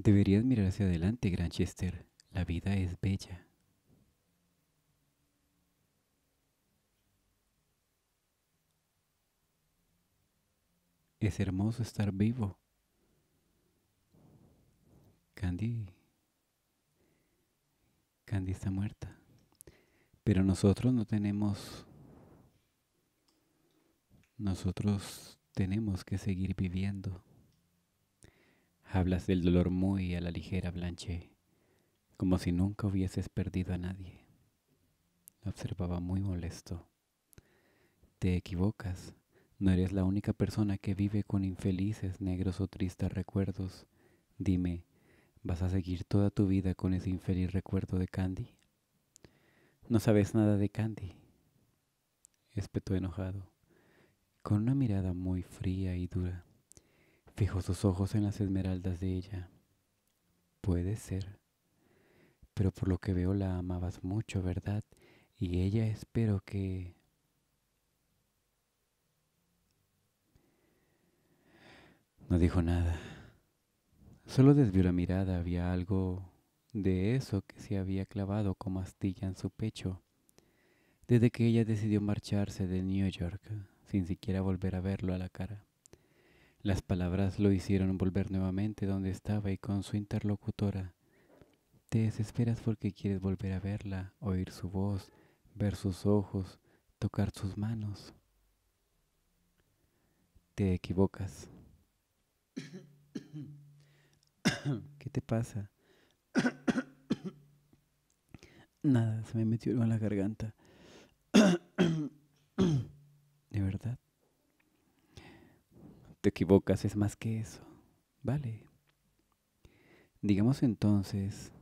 Deberías mirar hacia adelante, Granchester. La vida es bella. Es hermoso estar vivo. Candy. Candy está muerta. Pero nosotros no tenemos... Nosotros tenemos que seguir viviendo. Hablas del dolor muy a la ligera, Blanche, como si nunca hubieses perdido a nadie. Observaba muy molesto. Te equivocas. No eres la única persona que vive con infelices, negros o tristes recuerdos. Dime, ¿vas a seguir toda tu vida con ese infeliz recuerdo de Candy? No sabes nada de Candy, espetó enojado, con una mirada muy fría y dura. Fijó sus ojos en las esmeraldas de ella. Puede ser. Pero por lo que veo la amabas mucho, ¿verdad? Y ella espero que... No dijo nada. Solo desvió la mirada. Había algo de eso que se había clavado como astilla en su pecho. Desde que ella decidió marcharse de New York, sin siquiera volver a verlo a la cara. Las palabras lo hicieron volver nuevamente donde estaba y con su interlocutora. Te desesperas porque quieres volver a verla, oír su voz, ver sus ojos, tocar sus manos. Te equivocas. ¿Qué te pasa? Nada, se me metió en la garganta. equivocas, es más que eso. Vale. Digamos entonces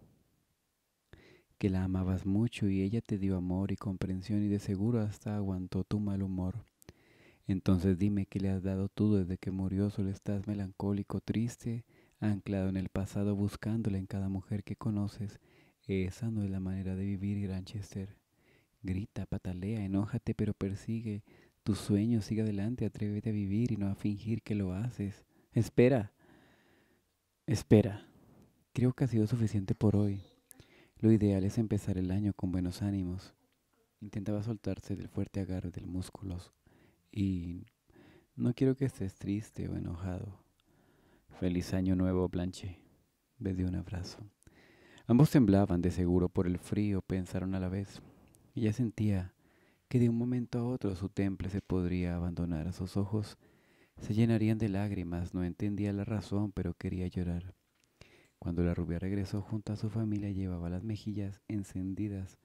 que la amabas mucho y ella te dio amor y comprensión y de seguro hasta aguantó tu mal humor. Entonces dime qué le has dado tú desde que murió, solo estás melancólico, triste, anclado en el pasado, buscándola en cada mujer que conoces. Esa no es la manera de vivir, Granchester. Grita, patalea, enójate, pero persigue, tu sueños, sigue adelante, atrévete a vivir y no a fingir que lo haces. Espera, espera. Creo que ha sido suficiente por hoy. Lo ideal es empezar el año con buenos ánimos. Intentaba soltarse del fuerte agarre del músculos y no quiero que estés triste o enojado. Feliz año nuevo, Blanche. Me un abrazo. Ambos temblaban de seguro por el frío, pensaron a la vez. Ella sentía que de un momento a otro su temple se podría abandonar a sus ojos. Se llenarían de lágrimas, no entendía la razón, pero quería llorar. Cuando la rubia regresó junto a su familia llevaba las mejillas encendidas.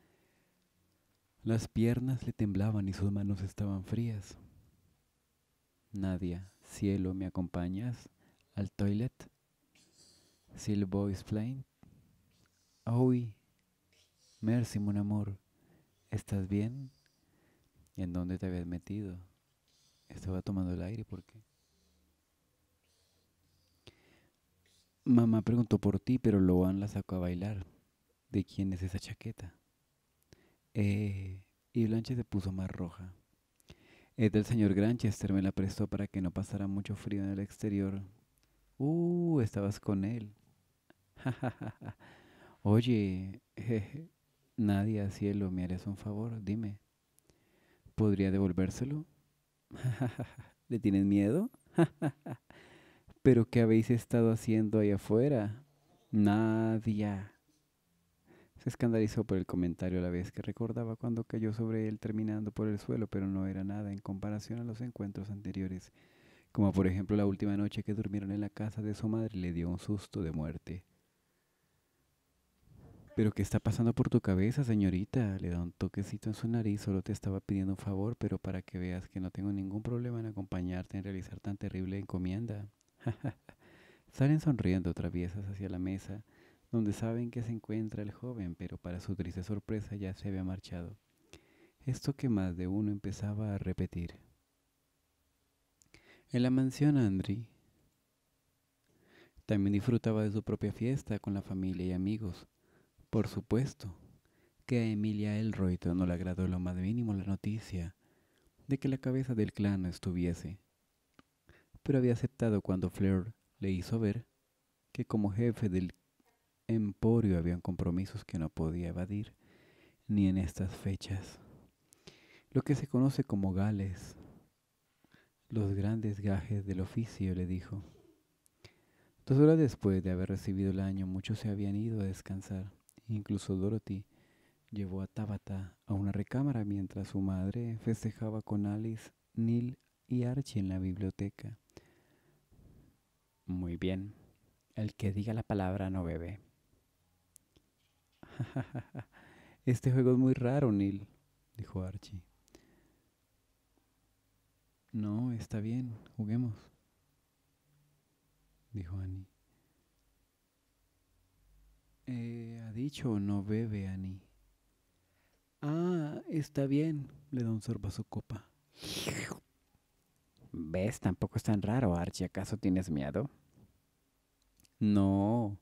Las piernas le temblaban y sus manos estaban frías. Nadia, cielo, ¿me acompañas? ¿Al toilet? Silbo explained. Owie, merci, mon amor. ¿Estás bien? en dónde te habías metido. Estaba tomando el aire, ¿por qué? Mamá preguntó por ti, pero Loan la sacó a bailar. ¿De quién es esa chaqueta? Eh, y Blanche se puso más roja. Es del señor Granchester, me la prestó para que no pasara mucho frío en el exterior. Uh, estabas con él. Oye, Nadie Nadia, cielo, me harías un favor, dime. ¿Podría devolvérselo? ¿Le tienen miedo? ¿Pero qué habéis estado haciendo ahí afuera? Nadia. Se escandalizó por el comentario a la vez que recordaba cuando cayó sobre él terminando por el suelo, pero no era nada en comparación a los encuentros anteriores, como por ejemplo la última noche que durmieron en la casa de su madre y le dio un susto de muerte. ¿Pero qué está pasando por tu cabeza, señorita? Le da un toquecito en su nariz, solo te estaba pidiendo un favor, pero para que veas que no tengo ningún problema en acompañarte en realizar tan terrible encomienda. Salen sonriendo traviesas hacia la mesa, donde saben que se encuentra el joven, pero para su triste sorpresa ya se había marchado. Esto que más de uno empezaba a repetir. En la mansión Andri también disfrutaba de su propia fiesta con la familia y amigos. Por supuesto que a Emilia Elroy no le agradó lo más mínimo la noticia de que la cabeza del clan no estuviese, pero había aceptado cuando Fleur le hizo ver que como jefe del emporio habían compromisos que no podía evadir ni en estas fechas. Lo que se conoce como gales, los grandes gajes del oficio, le dijo. Dos horas después de haber recibido el año, muchos se habían ido a descansar. Incluso Dorothy llevó a Tabata a una recámara mientras su madre festejaba con Alice, Neil y Archie en la biblioteca. Muy bien, el que diga la palabra no bebe. este juego es muy raro, Neil, dijo Archie. No, está bien, juguemos, dijo Annie. no bebe, Annie. Ah, está bien, le da un sorbo a su copa. ¿Ves? Tampoco es tan raro, Archie. ¿Acaso tienes miedo? No.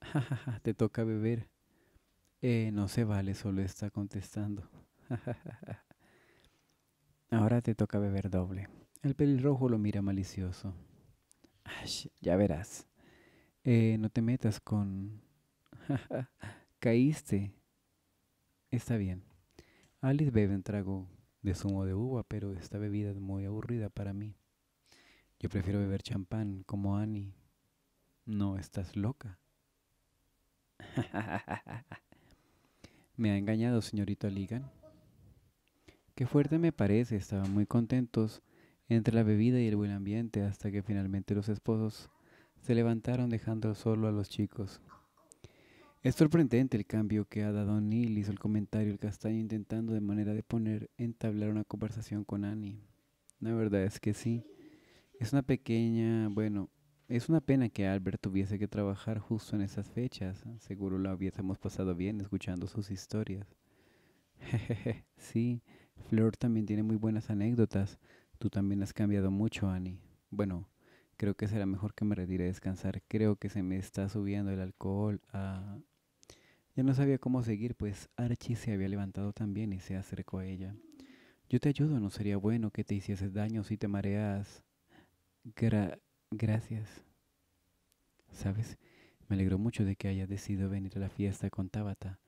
te toca beber. Eh, no se vale, solo está contestando. Ahora te toca beber doble. El pelirrojo lo mira malicioso. ya verás. Eh, no te metas con Caíste. Está bien. Alice bebe un trago de zumo de uva, pero esta bebida es muy aburrida para mí. Yo prefiero beber champán como Annie. No, estás loca. me ha engañado, señorita Ligan. Qué fuerte me parece. Estaban muy contentos entre la bebida y el buen ambiente hasta que finalmente los esposos se levantaron dejando solo a los chicos. Es sorprendente el cambio que ha dado Neil, hizo el comentario el castaño intentando de manera de poner entablar una conversación con Annie. La verdad es que sí. Es una pequeña, bueno, es una pena que Albert tuviese que trabajar justo en esas fechas. Seguro lo hubiésemos pasado bien escuchando sus historias. sí, Flor también tiene muy buenas anécdotas. Tú también has cambiado mucho, Annie. Bueno, creo que será mejor que me retire a descansar. Creo que se me está subiendo el alcohol a, ya no sabía cómo seguir, pues Archie se había levantado también y se acercó a ella. Yo te ayudo, no sería bueno que te hicieses daño si te mareas. gracias. ¿Sabes? Me alegró mucho de que hayas decidido venir a la fiesta con Tabata.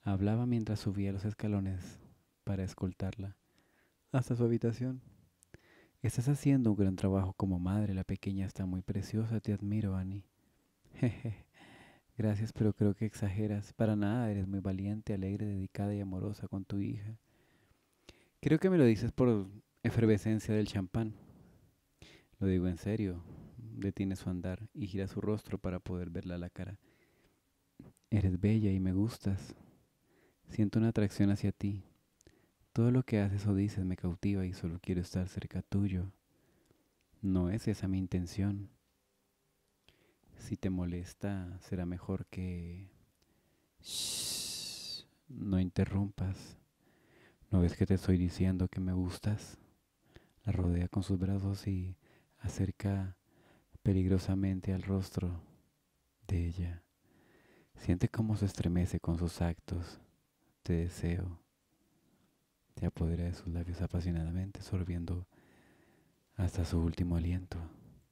Hablaba mientras subía los escalones para escoltarla hasta su habitación. Estás haciendo un gran trabajo como madre, la pequeña está muy preciosa, te admiro, Annie. Gracias, pero creo que exageras. Para nada, eres muy valiente, alegre, dedicada y amorosa con tu hija. Creo que me lo dices por efervescencia del champán. Lo digo en serio. Detiene su andar y gira su rostro para poder verla a la cara. Eres bella y me gustas. Siento una atracción hacia ti. Todo lo que haces o dices me cautiva y solo quiero estar cerca tuyo. No es esa mi intención. Si te molesta, será mejor que... no interrumpas. ¿No ves que te estoy diciendo que me gustas? La rodea con sus brazos y acerca peligrosamente al rostro de ella. Siente cómo se estremece con sus actos. Te deseo. Te apodera de sus labios apasionadamente, sorbiendo hasta su último aliento.